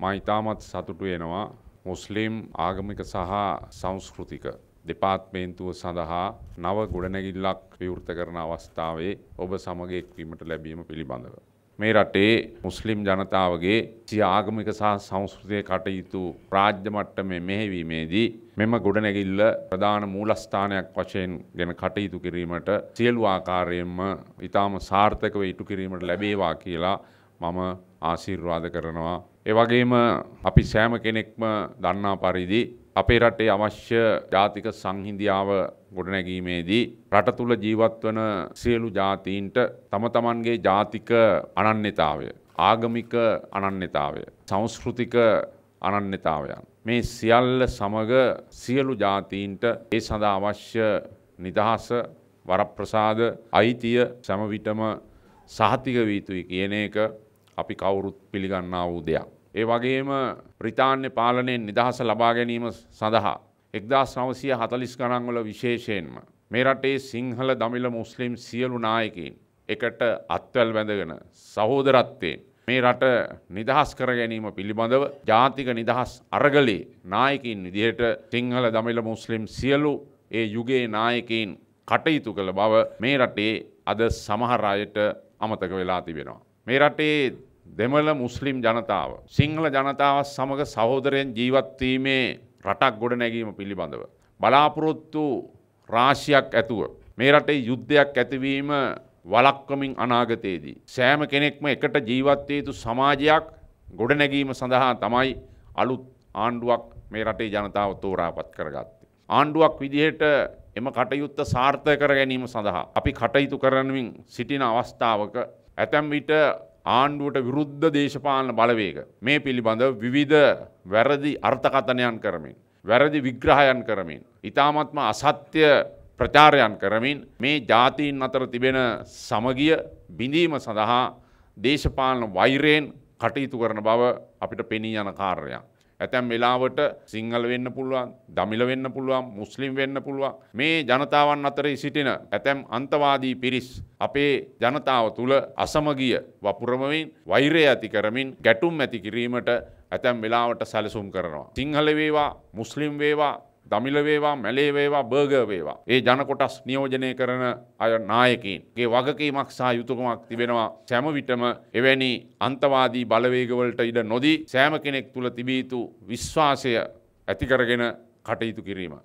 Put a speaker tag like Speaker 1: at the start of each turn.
Speaker 1: මා ඉතාමත් සතුටු වෙනවා මුස්ලිම් ආගමික සහ සංස්කෘතික දෙපාත්මේන්තුව සඳහා නව ගොඩනැගිල්ලක් විවෘත කරන අවස්ථාවේ ඔබ සමග එක්වීමට ලැබීම පිළිබඳව. මේ රටේ මුස්ලිම් ජනතාවගේ සිය ආගමික සහ සංස්කෘතිය කටයුතු රාජ්‍ය මට්ටමේ මෙහෙවීමේදී මෙම ගොඩනැගිල්ල ප්‍රධාන මූලස්ථානයක් වශයෙන් ගෙන කටයුතු කිරීමට සියලු ආකාරයෙන්ම ඊටාම සාර්ථකව ඉටු කිරීමට ලැබේවා කියලා මම ආශිර්වාද කරනවා. එවගේම අපි සෑම කෙනෙක්ම දන්නා පරිදි අපේ රටේ අවශ්‍ය ජාතික සංහිඳියාව ගොඩනැගීමේදී රට තුළ ජීවත්වන සියලු ජාතීන්ට තම තමන්ගේ ජාතික අනන්‍යතාවය ආගමික අනන්‍යතාවය සංස්කෘතික අනන්‍යතාවයන් මේ සියල්ල සමග සියලු ජාතීන්ට ඒ සඳහා අවශ්‍ය නිදහස වරප්‍රසාද අයිතිය සමවිටම සහතික වීතුයි කියන එක අපි කවුරුත් පිළිගන්නා වූ දෙයක්. ඒ වගේම ප්‍රතාන්‍ය පාලනයෙන් නිදහස ලබා ගැනීම සඳහා. එක්දස් නවසය හතලිස් ගණන්වල විශේෂයෙන්ම. මේ රටේ සිංහල දමිල මුස්ලිම් සියලු නායකින්. එකට අත්වැල් වැඳගෙන සහෝදරත්වයෙන්. මේ රට නිදහස් කර ගැනීම පිළිබඳව ජාතික නිදහස් අරගලේ නායකින් විදිහට සිංහල දමිල මුස්ලිම් සියලු ඒ යුගයේ නායකයින් කටයුතු කළ බව මේ රටේ අද සමහරයට අමතක වෙලා තිබෙනවා. මේ රටේ දෙමළ මුස්ලිම් ජනතාව. සිංහල ජනතාවත් සමඟ සහෝදරයෙන් ජීවත්වීමේ රටක් ගොඩ නැගීම පිළිබඳව. බලාපොරොත්තු රාශියක් ඇතුව. මේ රටේ යුද්ධයක් ඇතිවීම වලක්වමින් අනාගතයේදී. සෑම කෙනෙක්ම එකට ජීවත්වය යුතු සමාජයක් ගොඩනැගීම සඳහා තමයි අලුත් ආණ්ඩුවක් මේ රටේ ජනතාව තෝරාපත් කරගත්තේ. ආණ්ඩුවක් විදිහට එම කටයුත්ත සාර්ථය කර ගැනීම සඳහා. අපි කටයුතු කරනමින් සිටින අවස්ථාවක ඇතැම් විට ආණ්ඩුවට විරුද්ධ දේශපාලන බලවේග මේ පිළිබඳ විවිධ වැරදි අර්ථකථනයන් කරමින්. වැරදි විග්‍රහයන් කරමින්. ඉතාමත්ම අසත්‍ය ප්‍රචාරයන් කරමින් මේ ජාතීන් අතර තිබෙන සමගිය බිඳීම සඳහා දේශපාලන වෛරයෙන් කටයුතු කරන බව අපිට පෙනී යන කාර්යයක්. ඇතැම් වෙලාවට සිංහල වෙන්න පුළුවන් දමිල වෙන්න පුළුවන් මුස්ලිම් වෙන්න පුළුවන් මේ ජනතාවන් අතර සිටින ඇතැම් අන්තවාදී පිරිස් අපේ ජනතාව තුළ අසමගිය වපුරමමින් වෛරය ඇති කරමින් ගැටුම් ඇති කිරීමට ඇතැම් වෙලාවට සැලසුම් කරනවා. සිංහල වේවා මුස්ලිම් වේවා දමිලවේවා මැලේවේවා බර්ගවේවා. ඒ ජනකොටස් නියෝජනය කරන අය නායකින්ගේ වගකීමක් සහ යුතුකමක් තිබෙනවා සැමවිටම එවැනි අන්තවාදී බලවේගවලට ඉඩ නොදී සෑම කෙනෙක් තුළ තිබීතු විශ්වාසය ඇතිකරගෙන කටයුතු කිරීම.